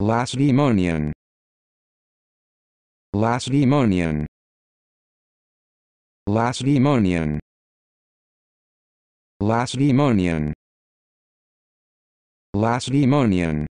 Lacedaemonian. Lacedaemonian. Lacedaemonian. Lacedaemonian. Lacedaemonian.